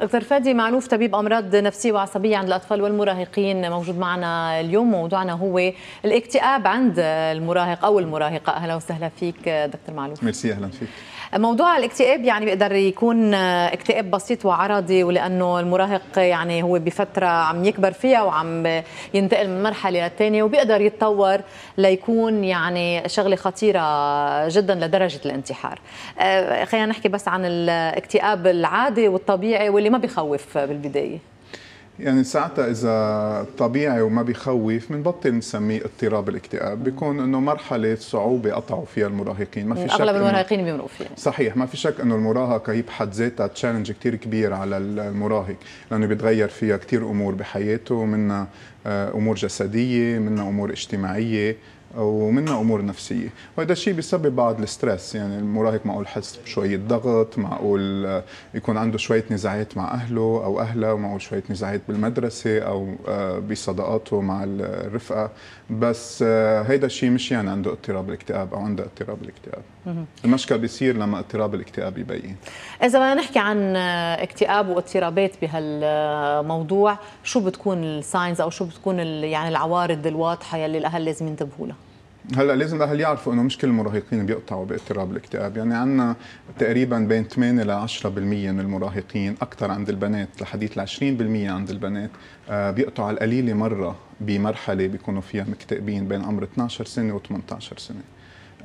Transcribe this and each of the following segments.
دكتور فادي معلوف طبيب امراض نفسيه وعصبيه عند الاطفال والمراهقين موجود معنا اليوم موضوعنا هو الاكتئاب عند المراهق او المراهقه اهلا وسهلا فيك دكتور معلوف ميرسي اهلا فيك موضوع الاكتئاب يعني بيقدر يكون اكتئاب بسيط وعرضي ولانه المراهق يعني هو بفتره عم يكبر فيها وعم ينتقل من مرحله للثانيه وبيقدر يتطور ليكون يعني شغله خطيره جدا لدرجه الانتحار آه، خلينا نحكي بس عن الاكتئاب العادي والطبيعي واللي ما بخوف بالبدايه يعني ساعتها اذا طبيعي وما بيخوف بنبطل نسميه اضطراب الاكتئاب بيكون انه مرحله صعوبه قطعوا فيها المراهقين ما في شك اغلب المراهقين بيمرقوا فيها صحيح ما في شك انه المراهقه هي بحد ذاتها تشالنج كثير كبير على المراهق لانه بيتغير فيها كثير امور بحياته منها آه، امور جسديه منها امور اجتماعيه ومنها امور نفسيه وهذا الشيء بيسبب بعض الستريس يعني المراهق معقول يحس بشويه ضغط معقول آه، يكون عنده شويه نزاعات مع اهله او اهلها ومعقول شويه نزاعات بالمدرسه او آه، بصداقاته مع الرفقه بس آه، هيدا الشيء مش يعني عنده اضطراب الاكتئاب او عنده اضطراب الاكتئاب المشكله بيصير لما اضطراب الاكتئاب يبين اذا بدنا نحكي عن اكتئاب واضطرابات بهالموضوع شو بتكون الساينز او شو بتكون يعني العوارض الواضحه يلي الاهل لازم ينتبهوا لها هلا لازم الاهل يعرفوا انه مش كل المراهقين بيقطعوا باضطراب الاكتئاب، يعني عندنا تقريبا بين 8 ل 10% من المراهقين اكثر عند البنات لحديث ال 20% عند البنات آه، بيقطعوا على القليله مره بمرحله بيكونوا فيها مكتئبين بين عمر 12 سنه و 18 سنه.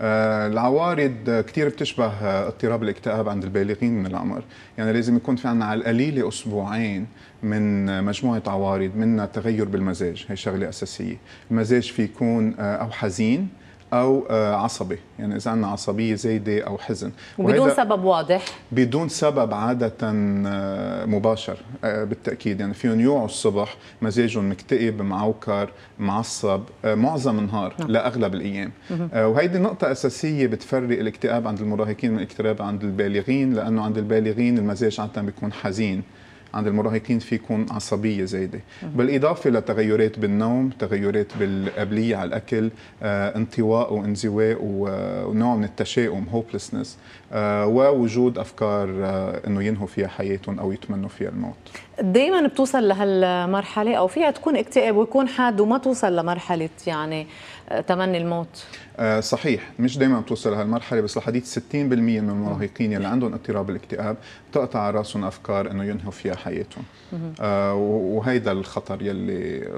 آه، العوارض كثير بتشبه آه، اضطراب الاكتئاب عند البالغين من العمر يعني لازم يكون في عنا على القليلة أسبوعين من آه، مجموعة عوارض منها تغير بالمزاج هي شغلة أساسية المزاج في يكون أو حزين او آه، عصبي يعني اذا عندنا عصبيه زايده او حزن وبدون سبب واضح بدون سبب عاده آه، مباشر آه، بالتاكيد يعني فيهم يوعوا الصبح مزاجهم مكتئب معوكر معصب معظم النهار نعم. لاغلب الايام وهيدي نقطه اساسيه بتفرق الاكتئاب عند المراهقين من الاكتئاب عند البالغين لانه عند البالغين المزاج عاده بيكون حزين عند المراهقين في يكون عصبيه زايده بالاضافه لتغيرات بالنوم تغيرات بالقابليه على الاكل آه، انطواء وانزواء ونوع من التشاؤم هوبلسنس آه، ووجود افكار آه، انه ينهوا فيها حياتهم او يتمنوا فيها الموت دائما بتوصل لهالمرحله او فيها تكون اكتئاب ويكون حاد وما توصل لمرحله يعني تمني الموت آه، صحيح مش دائما بتوصل لهالمرحله بس لحديث 60% من المراهقين اللي عندهم اضطراب الاكتئاب بتقطع راسهم افكار انه ينهوا فيها حياتهم آه وهيدا الخطر يلي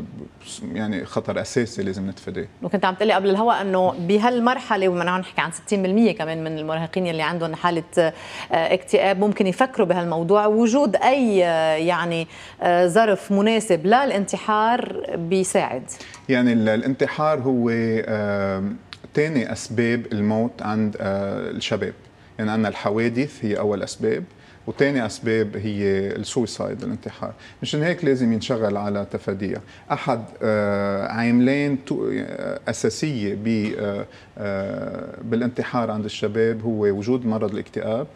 يعني خطر اساسي لازم نتفاداه وكنت عم تقلي قبل الهواء انه بهالمرحله وما نحكي عن 60% كمان من المراهقين يلي عندهم حاله آه، اكتئاب ممكن يفكروا بهالموضوع وجود اي آه، يعني ظرف مناسب للانتحار بيساعد يعني الانتحار هو ثاني اسباب الموت عند آه، الشباب يعني عندنا الحوادث هي أول أسباب وثاني أسباب هي السويسايد الانتحار مشان هيك لازم ينشغل على تفاديها أحد آه، عاملين آه، أساسية بالانتحار عند الشباب هو وجود مرض الاكتئاب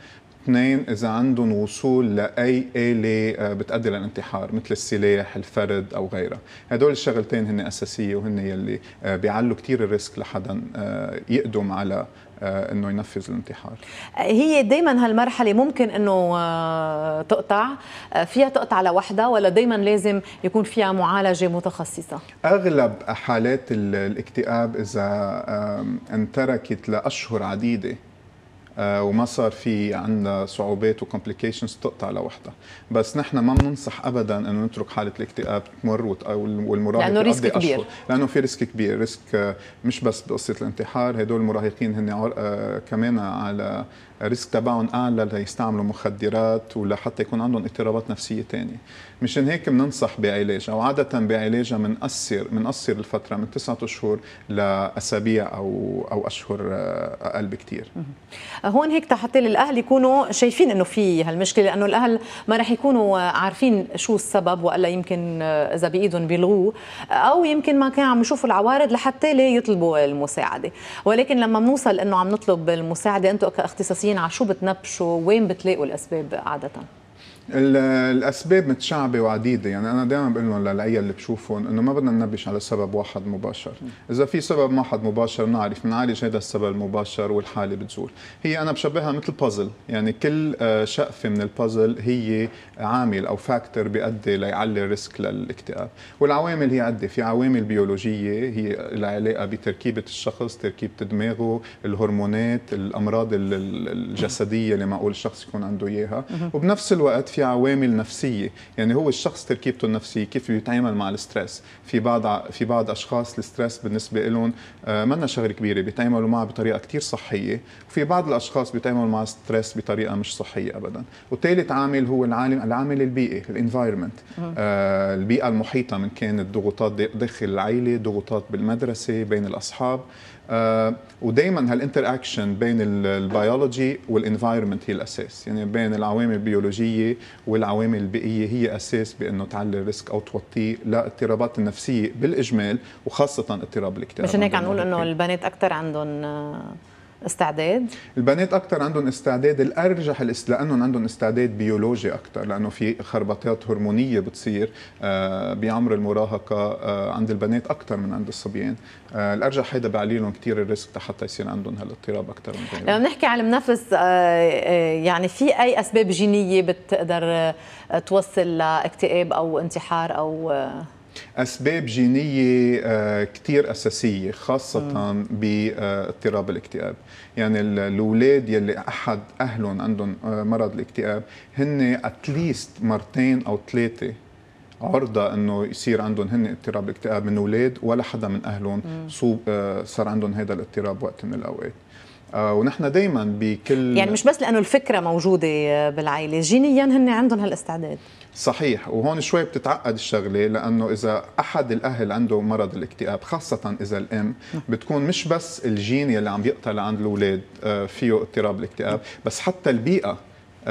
اثنين اذا عندهم وصول لاي اله آه، بتؤدي للانتحار مثل السلاح، الفرد او غيرها، هدول الشغلتين هن اساسيه وهن يلي آه، بيعلوا كثير الريسك لحدا آه، يقدم على انه ينفذ الانتحار هي دائما هالمرحله ممكن انه تقطع فيها تقطع لوحدها ولا دائما لازم يكون فيها معالجه متخصصه اغلب حالات الاكتئاب اذا انتركت لاشهر عديده آه، وما صار في عندها صعوبات وكومبليكيشنز تقطع لوحدها بس نحن ما بننصح ابدا انه نترك حاله الاكتئاب تمر والمراهق لانه ريسك كبير أشهر. لانه في ريسك كبير ريسك آه، مش بس بقصه الانتحار هدول المراهقين هن آه، كمان على الريسك تبعهم اعلى ليستعملوا مخدرات ولحتى يكون عندهم اضطرابات نفسيه ثانيه مشان هيك بننصح بعلاج او عاده بعلاجها بنقصر بنقصر الفتره من تسعة اشهر لاسابيع او او اشهر آه، اقل بكثير هون هيك حتى الاهل يكونوا شايفين انه في هالمشكله لانه الاهل ما راح يكونوا عارفين شو السبب والا يمكن آه، اذا بايدهم بيلغوه او يمكن ما كانوا عم يشوفوا العوارض لحتى ليه يطلبوا المساعده ولكن لما بنوصل انه عم نطلب المساعده انتم كاختصاصيين موجودين على شو بتنبشوا وين بتلاقوا الاسباب عاده الاسباب متشعبه وعديده يعني انا دائما بقول لهم للعيال اللي بشوفهم انه ما بدنا ننبش على سبب واحد مباشر اذا في سبب واحد مباشر نعرف بنعالج هذا السبب المباشر والحاله بتزول هي انا بشبهها مثل بازل يعني كل آه، شقفه من البازل هي عامل او فاكتور بيؤدي ليعلي الريسك للاكتئاب والعوامل هي عده إيه؟ في عوامل بيولوجيه هي العلاقه علاقه بتركيبه الشخص تركيبه دماغه الهرمونات الامراض الجسديه اللي معقول الشخص يكون عنده اياها وبنفس الوقت في في عوامل نفسيه يعني هو الشخص تركيبته النفسيه كيف بيتعامل مع الستريس في بعض في بعض اشخاص الستريس بالنسبه لهم آه، منا شغله كبيره بيتعاملوا معه بطريقه كثير صحيه وفي بعض الاشخاص بيتعاملوا مع الستريس بطريقه مش صحيه ابدا وثالث عامل هو العالم العامل البيئي الانفايرمنت آه، البيئه المحيطه من كان الضغوطات داخل العائله ضغوطات بالمدرسه بين الاصحاب ودائما هالانتر اكشن بين البيولوجي والانفايرمنت هي الاساس يعني بين العوامل البيولوجيه والعوامل البيئيه هي اساس بانه تعلي الريسك او توطيه للاضطرابات النفسيه بالاجمال وخاصه اضطراب الاكتئاب مش هيك عم نقول انه البنات اكثر عندهم آه، استعداد البنات اكثر عندهم استعداد الارجح لانهم عندهم استعداد بيولوجي اكثر لانه في خربطات هرمونيه بتصير آه، بعمر المراهقه آه، عند البنات اكثر من عند الصبيان آه، الارجح هيدا بعليلهم لهم كثير الريسك حتى يصير عندهم هالاضطراب اكثر من غيره لما بنحكي عن النفس يعني في اي اسباب جينيه بتقدر توصل لاكتئاب او انتحار او اسباب جينيه آه، كثير اساسيه خاصه باضطراب آه، الاكتئاب يعني الاولاد يلي احد اهلهم عندهم آه، مرض الاكتئاب هن اتليست مرتين او ثلاثه عرضة انه يصير عندهم هن اضطراب اكتئاب من اولاد ولا حدا من اهلهم صوب صار عندهم هذا الاضطراب وقت من الاوقات آه، ونحن دائما بكل يعني مش بس لانه الفكره موجوده آه، بالعائله جينيا هن عندهم هالاستعداد صحيح وهون شوي بتتعقد الشغله لانه اذا احد الاهل عنده مرض الاكتئاب خاصه اذا الام نعم. بتكون مش بس الجين يلي عم يقتل عند الاولاد آه، فيه اضطراب الاكتئاب بس حتى البيئه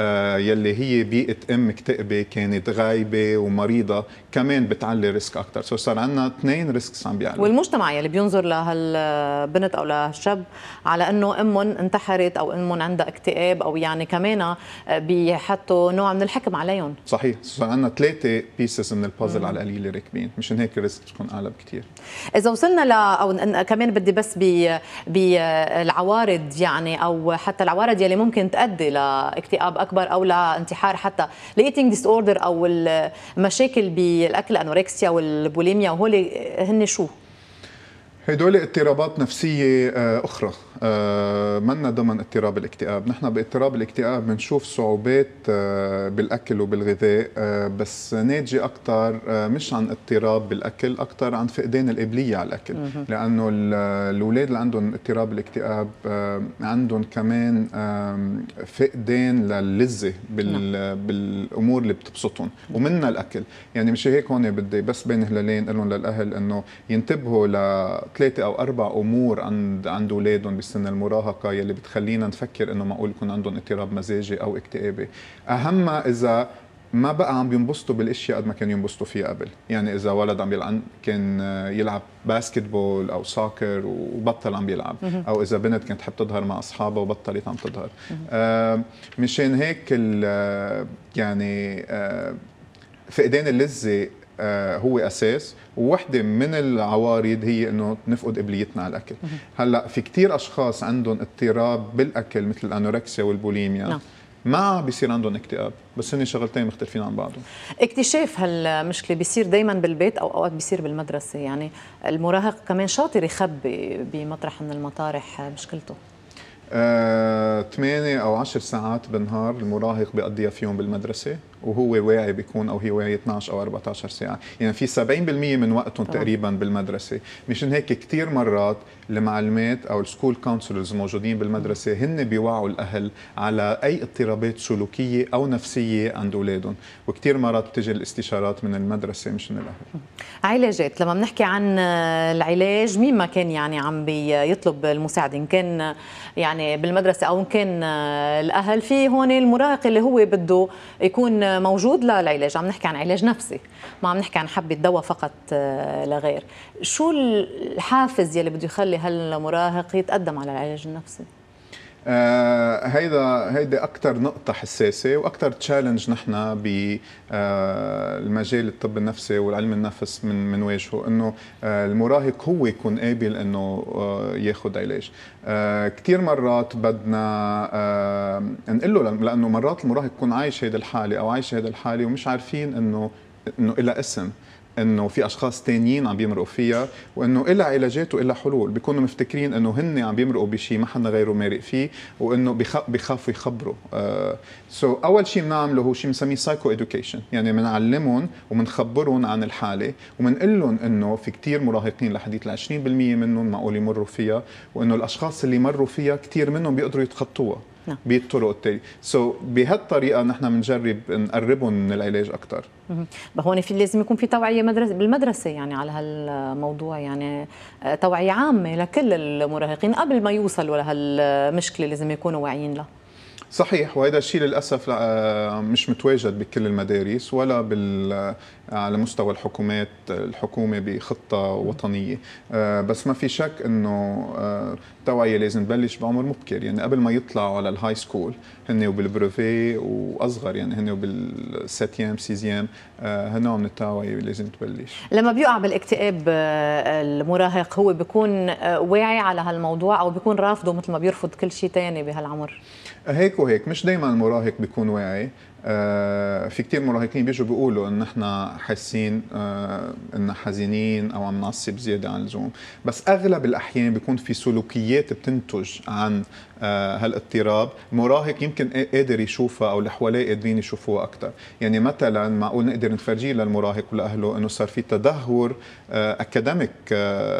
آه، يلي هي بيئه ام مكتئبه كانت غايبه ومريضه كمان بتعلي ريسك اكثر سو صار عندنا اثنين ريسكس عم بيعلوا والمجتمع يلي بينظر لهالبنت او لهالشاب على انه امهم انتحرت او امهم عندها اكتئاب او يعني كمان آه، بيحطوا نوع من الحكم عليهم صحيح صار عندنا ثلاثه بيسز من البازل على القليله راكبين مشان هيك الريسك بتكون اعلى بكثير اذا وصلنا ل او كمان بدي بس بالعوارض يعني او حتى العوارض يلي ممكن تؤدي لاكتئاب اكبر او لانتحار حتى الايتنج ديس اوردر او المشاكل بالاكل الانوركسيا والبوليميا وهول هن شو؟ هدول اضطرابات نفسيه آه، اخرى آه، منا ضمن اضطراب الاكتئاب نحن باضطراب الاكتئاب بنشوف صعوبات آه، بالاكل وبالغذاء آه، بس ناتجه اكثر مش عن اضطراب بالاكل اكثر عن فقدان القابليه على الاكل لانه الاولاد اللي عندهم اضطراب الاكتئاب عندهم كمان فقدان للذه نعم. بالامور اللي بتبسطهم ومنها الاكل يعني مش هيك هون بدي بس بين هلالين لهم للاهل انه ينتبهوا لثلاثه او اربع امور عند عند اولادهم سن المراهقه يلي بتخلينا نفكر انه معقول يكون عندهم اضطراب مزاجي او اكتئابي اهمها اذا ما بقى عم بينبسطوا بالاشياء قد ما كانوا ينبسطوا فيها قبل يعني اذا ولد عم يلعب كان يلعب باسكتبول او ساكر وبطل عم يلعب او اذا بنت كانت تحب تظهر مع اصحابها وبطلت عم تظهر آه، مشان هيك يعني آه، فقدان اللذه آه، هو اساس ووحده من العوارض هي انه نفقد قبليتنا على الاكل هلا في كثير اشخاص عندهم اضطراب بالاكل مثل الانوركسيا والبوليميا نعم. ما بيصير عندهم اكتئاب بس هن شغلتين مختلفين عن بعضهم اكتشاف هالمشكله بيصير دائما بالبيت او اوقات بيصير بالمدرسه يعني المراهق كمان شاطر يخبي بمطرح من المطارح مشكلته ثمانية آه، أو عشر ساعات بالنهار المراهق بيقضيها فيهم بالمدرسة وهو واعي بيكون أو هي واعي 12 أو 14 ساعة يعني في 70% من وقتهم طبعا. تقريبا بالمدرسة مشان هيك كثير مرات المعلمات او السكول كونسلرز موجودين بالمدرسه هن بيوعوا الاهل على اي اضطرابات سلوكيه او نفسيه عند اولادهم وكثير مرات بتجي الاستشارات من المدرسه مش من الاهل علاجات لما بنحكي عن العلاج مين ما كان يعني عم بيطلب المساعده ان كان يعني بالمدرسه او ان كان الاهل في هون المراهق اللي هو بده يكون موجود للعلاج عم نحكي عن علاج نفسي ما عم نحكي عن حبه دواء فقط لغير شو الحافز يلي بده يخلي هالمراهق يتقدم على العلاج النفسي آه هيدا هيدي اكثر نقطه حساسه واكثر تشالنج نحن بالمجال آه الطب النفسي والعلم النفس من منواجهه انه آه المراهق هو يكون قابل انه آه، ياخذ علاج آه، كثير مرات بدنا آه، نقول له لانه مرات المراهق يكون عايش هيدا الحاله او عايش هيدا الحاله ومش عارفين انه انه لها اسم انه في اشخاص ثانيين عم بيمرقوا فيها وانه إلا علاجات وإلها حلول بيكونوا مفتكرين انه هن عم بيمرقوا بشيء ما حدا غيره مارق فيه وانه بخافوا يخبروا سو آه، uh, so اول شيء بنعمله هو شيء بنسميه سايكو ادوكيشن يعني بنعلمهم وبنخبرهم عن الحاله وبنقول لهم انه في كثير مراهقين لحديت ال 20% منهم معقول يمروا فيها وانه الاشخاص اللي مروا فيها كثير منهم بيقدروا يتخطوها بطريقتنا نعم. بالطرق التالية سو so, بهالطريقة نحن بنجرب نقربهم من العلاج أكثر هون في لازم يكون في توعية مدرسة بالمدرسة يعني على هالموضوع يعني آه، توعية عامة لكل المراهقين قبل ما يوصلوا لهالمشكلة لازم يكونوا واعيين لها صحيح وهذا الشيء للاسف آه، مش متواجد بكل المدارس ولا بال آه، على مستوى الحكومات الحكومه بخطه وطنيه بس ما في شك انه التوعيه لازم تبلش بعمر مبكر يعني قبل ما يطلعوا على الهاي سكول هن وبالبروفي واصغر يعني هن بالستيام سيزيام هن من التوعيه لازم تبلش لما بيقع بالاكتئاب آه، المراهق هو بيكون آه، واعي على هالموضوع او بيكون رافضه مثل ما بيرفض كل شيء ثاني بهالعمر هيك وهيك مش دائما المراهق بيكون واعي آه، في كثير مراهقين بيجوا بيقولوا ان احنا حاسين آه، ان حزينين او عم نعصب زياده عن اللزوم بس اغلب الاحيان بيكون في سلوكيات بتنتج عن آه، هالاضطراب مراهق يمكن قادر يشوفها او اللي حواليه قادرين يشوفوها اكثر يعني مثلا معقول نقدر نفرجيه للمراهق ولاهله انه صار في تدهور اكاديميك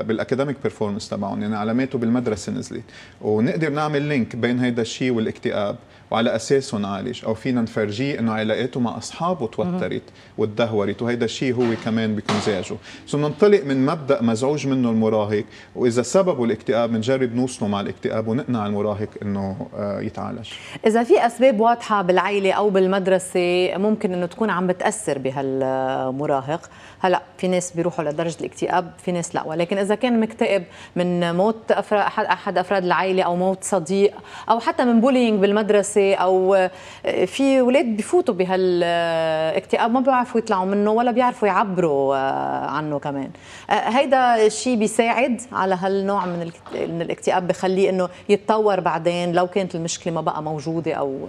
بالاكاديميك بيرفورمنس تبعهم يعني علاماته بالمدرسه نزلت ونقدر نعمل لينك بين هيدا الشيء والاكتئاب وعلى اساسه نعالج او فينا نفرجيه انه علاقاته مع اصحابه توترت وتدهورت وهيدا الشيء هو كمان بيكون زعجه سو بننطلق من مبدا مزعوج منه المراهق واذا سببه الاكتئاب بنجرب نوصله مع الاكتئاب ونقنع المراهق انه آه، يتعالج اذا في اسباب واضحه بالعيله او بالمدرسه ممكن انه تكون عم بتاثر بهالمراهق هلا في ناس بيروحوا لدرجه الاكتئاب في ناس لا ولكن اذا كان مكتئب من موت أفراد احد احد افراد العيله او موت صديق او حتى من بولينج بالمدرسه مدرسه او آه، في اولاد بفوتوا بهالاكتئاب ما بيعرفوا يطلعوا منه ولا بيعرفوا يعبروا آه، عنه كمان آه، هيدا الشيء بيساعد على هالنوع من من الاكتئاب بخليه انه يتطور بعدين لو كانت المشكله ما بقى موجوده او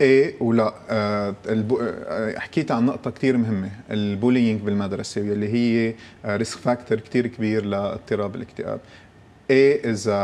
ايه ولا حكيت عن نقطة كثير مهمة البولينج بالمدرسة واللي هي ريسك فاكتور كثير كبير لاضطراب الاكتئاب ايه اذا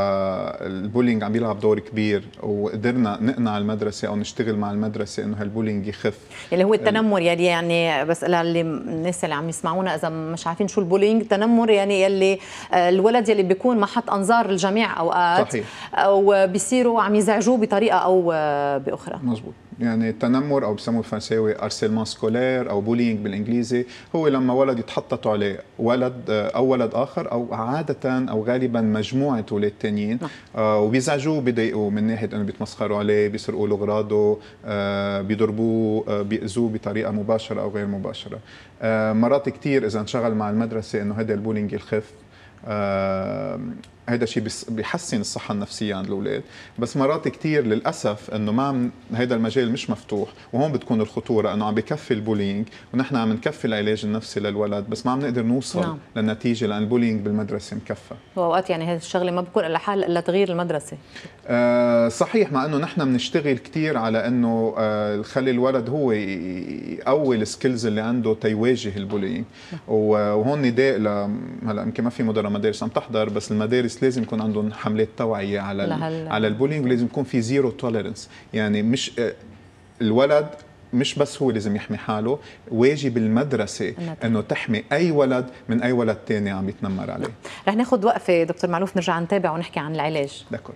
البولينج عم يلعب دور كبير وقدرنا نقنع المدرسه او نشتغل مع المدرسه انه هالبولينج يخف اللي هو آه، التنمر يلي يعني بس للي الناس اللي عم يسمعونا اذا مش عارفين شو البولينج التنمر يعني يلي آه، الولد يلي بيكون محط انظار الجميع اوقات صحيح. او بيصيروا عم يزعجوه بطريقه او آه، باخرى مزبوط يعني التنمر او بسموه الفرنساوي ارسيلمون سكولير او بولينج بالانجليزي هو لما ولد يتحططوا عليه ولد آه، او ولد اخر او عاده او غالبا مجموعه اولاد ثانيين نعم. آه، وبيزعجوه بيضايقوه من ناحيه انه بيتمسخروا عليه بيسرقوا له اغراضه آه، بيضربوه بيأذوه بطريقه مباشره او غير مباشره مرات كثير اذا انشغل مع المدرسه انه هذا البولينج الخف هيدا الشيء بيحسن الصحه النفسيه عند الاولاد بس مرات كثير للاسف انه ما عم هيدا المجال مش مفتوح وهون بتكون الخطوره انه عم بكفي البولينج ونحن عم نكفي العلاج النفسي للولد بس ما عم نقدر نوصل نعم. للنتيجه لان البولينج بالمدرسه مكفى واوقات يعني هذه الشغله ما بكون الا حل الا تغيير المدرسه آه صحيح مع انه نحن بنشتغل كثير على انه آه الولد هو يقوي السكيلز اللي عنده تيواجه البولينج نعم. وهون نداء هلا يمكن ما في مدراء مدارس عم تحضر بس المدارس المدارس لازم يكون عندهم حملات توعيه على لهل... على البولينج ولازم يكون في زيرو توليرنس يعني مش آه، الولد مش بس هو لازم يحمي حاله واجب المدرسة أنه تحمي أي ولد من أي ولد تاني عم يتنمر عليه نعم. رح ناخد وقفة دكتور معلوف نرجع نتابع ونحكي عن العلاج دكتور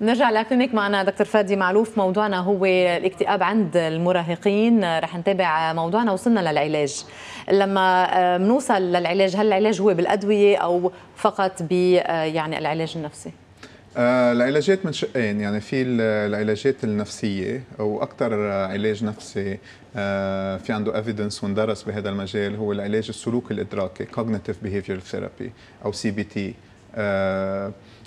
نرجع لكلينيك معنا دكتور فادي معلوف موضوعنا هو الاكتئاب عند المراهقين رح نتابع موضوعنا وصلنا للعلاج لما آه، بنوصل للعلاج هل العلاج هو بالادويه او فقط ب آه، يعني العلاج النفسي آه، العلاجات من شقين يعني في العلاجات النفسية وأكثر علاج نفسي في عنده ايفيدنس وندرس بهذا المجال هو العلاج السلوك الإدراكي cognitive behavioral therapy أو سي بي تي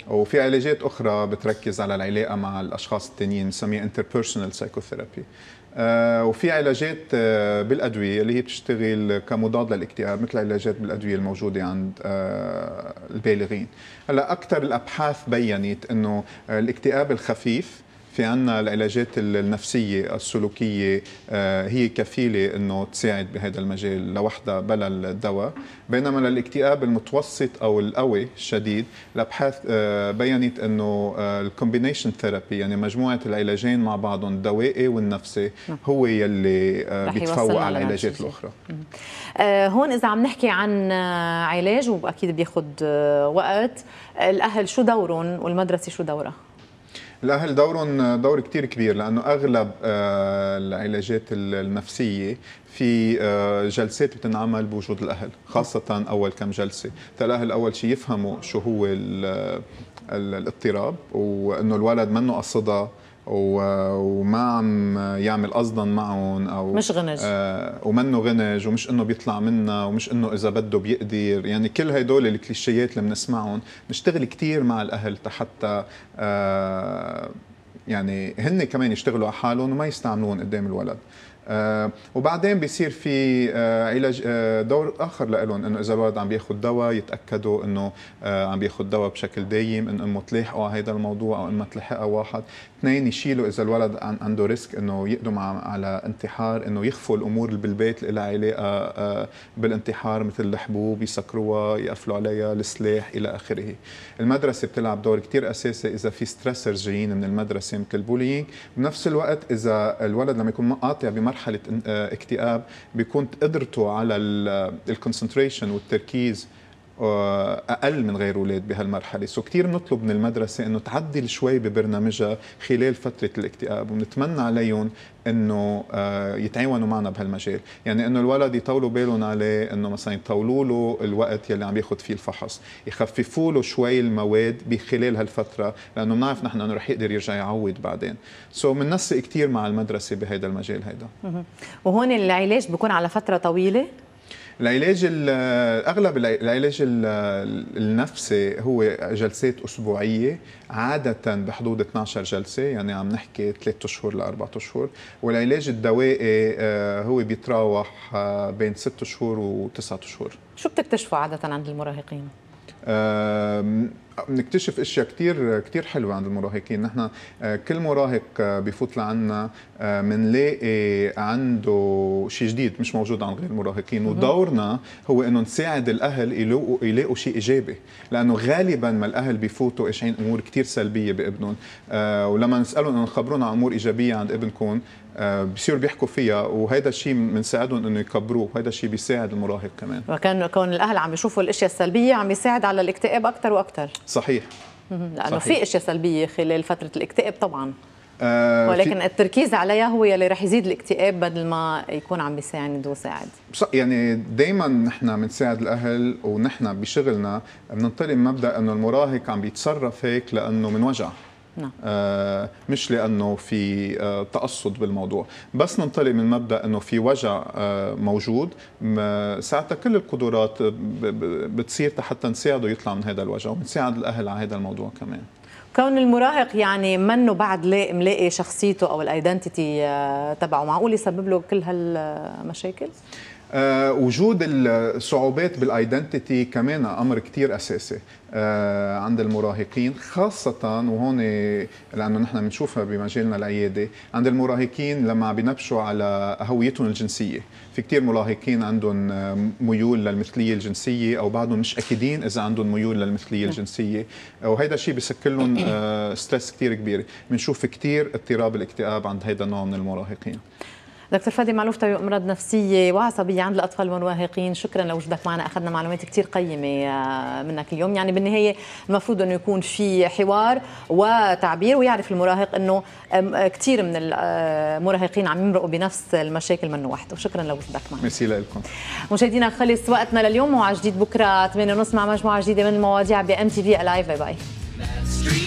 وفي علاجات اخرى بتركز على العلاقه مع الاشخاص الثانيين بنسميها انتربيرسونال آه، سايكوثيرابي وفي علاجات آه، بالادويه اللي هي بتشتغل كمضاد للاكتئاب مثل علاجات بالادويه الموجوده عند آه، البالغين هلا اكثر الابحاث بينت انه الاكتئاب الخفيف في عنا العلاجات النفسية السلوكية آه، هي كفيلة أنه تساعد بهذا المجال لوحدها بلا الدواء بينما للاكتئاب المتوسط أو القوي الشديد الأبحاث آه، بيّنت أنه آه، الكومبينيشن ثيرابي يعني مجموعة العلاجين مع بعضهم الدوائي والنفسي نعم. هو يلي بيتفوق على العلاجات الأخرى هون إذا عم نحكي عن علاج وأكيد بياخد وقت الأهل شو دورهم والمدرسة شو دورها؟ الاهل دورهم دور كثير كبير لانه اغلب آه، العلاجات النفسيه في آه، جلسات بتنعمل بوجود الاهل خاصه اول كم جلسه فالاهل اول شيء يفهموا شو هو الاضطراب وانه الولد منه قصده وما عم يعمل قصدا معهم او مش غنج آه ومنه غنج ومش انه بيطلع منا ومش انه اذا بده بيقدر يعني كل هدول الكليشيات اللي بنسمعهم نشتغل كثير مع الاهل حتى آه يعني هن كمان يشتغلوا على حالهم وما يستعملون قدام الولد آه، وبعدين بيصير في آه، علاج آه، دور اخر لهم انه اذا الولد عم بياخذ دواء يتاكدوا انه عم بياخذ دواء بشكل دايم انه امه تلاحقه على هذا الموضوع او امه تلحقها واحد اثنين يشيلوا اذا الولد عنده ريسك انه يقدم على انتحار انه يخفوا الامور اللي بالبيت اللي لها علاقه بالانتحار مثل الحبوب يسكروها يقفلوا عليها السلاح الى اخره المدرسه بتلعب دور كثير اساسي اذا في ستريسرز جايين من المدرسه مثل البولينج بنفس الوقت اذا الولد لما يكون مقاطع بمرحله مرحله آه، اكتئاب بيكون قدرته على الكونسنتريشن آه، والتركيز اقل من غير اولاد بهالمرحله سو كثير بنطلب من المدرسه انه تعدل شوي ببرنامجها خلال فتره الاكتئاب وبنتمنى عليهم انه آه، يتعاونوا معنا بهالمجال يعني انه الولد يطولوا بالهم عليه انه مثلا يطولوا له الوقت يلي عم ياخذ فيه الفحص يخففوا له شوي المواد بخلال هالفتره لانه بنعرف نحن انه رح يقدر يرجع يعوض بعدين سو so بننسق كثير مع المدرسه بهذا المجال هيدا وهون العلاج بيكون على فتره طويله العلاج اغلب العلاج النفسي هو جلسات اسبوعيه عاده بحدود 12 جلسه يعني عم نحكي 3 اشهر ل 4 اشهر والعلاج الدوائي آه، هو بيتراوح آه، بين 6 اشهر و9 اشهر شو بتكتشفوا عاده عند المراهقين بنكتشف اشياء كثير كثير حلوه عند المراهقين نحن آه، كل مراهق آه، بفوت لعنا بنلاقي آه، عنده شيء جديد مش موجود عند غير المراهقين ودورنا هو انه نساعد الاهل يلاقوا يلاقوا شيء ايجابي لانه غالبا ما الاهل بفوتوا قاشعين امور كثير سلبيه بابنهم ولما نسالهم انه خبرونا عن امور ايجابيه عند ابنكم بصيروا بيحكوا فيها وهذا الشيء بنساعدهم انه يكبروه وهذا الشيء بيساعد المراهق كمان وكان كون الاهل عم يشوفوا الاشياء السلبيه عم يساعد على الاكتئاب اكثر واكثر صحيح لانه في اشياء سلبيه خلال فتره الاكتئاب طبعا آه، ولكن في... التركيز عليها هو يلي رح يزيد الاكتئاب بدل ما يكون عم بيساعد وساعد يعني دائما نحن بنساعد الاهل ونحن بشغلنا بننطلق من مبدا انه المراهق عم بيتصرف هيك لانه من وجع نعم. آه مش لانه في آه تقصد بالموضوع بس ننطلق من مبدا انه في وجع آه موجود ساعتها كل القدرات بتصير حتى نساعده يطلع من هذا الوجع ونساعد الاهل على هذا الموضوع كمان كون المراهق يعني منه بعد ملاقي شخصيته او الايدنتيتي آه، تبعه معقول يسبب له كل هالمشاكل؟ آه، وجود الصعوبات بالايدنتيتي كمان امر كثير اساسي آه، عند المراهقين خاصة وهون لأنه نحن بنشوفها بمجالنا العيادة عند المراهقين لما بنبشوا على هويتهم الجنسية في كثير مراهقين عندهم ميول للمثلية الجنسية أو بعضهم مش أكيدين إذا عندهم ميول للمثلية الجنسية وهيدا الشيء بسكر لهم ستريس آه، كثير كبير بنشوف كثير اضطراب الاكتئاب عند هيدا النوع من المراهقين دكتور فادي معلوف طبيب امراض نفسيه وعصبيه عند الاطفال والمراهقين شكرا لوجودك معنا اخذنا معلومات كثير قيمه آه، منك اليوم يعني بالنهايه المفروض انه يكون في حوار وتعبير ويعرف المراهق انه آه، كثير من المراهقين آه، عم يمرقوا بنفس المشاكل منه وحده شكرا لوجودك معنا ميرسي لكم مشاهدينا خلص وقتنا لليوم موعد جديد بكره 8:30 مع مجموعه جديده من المواضيع بام تي في الايف باي باي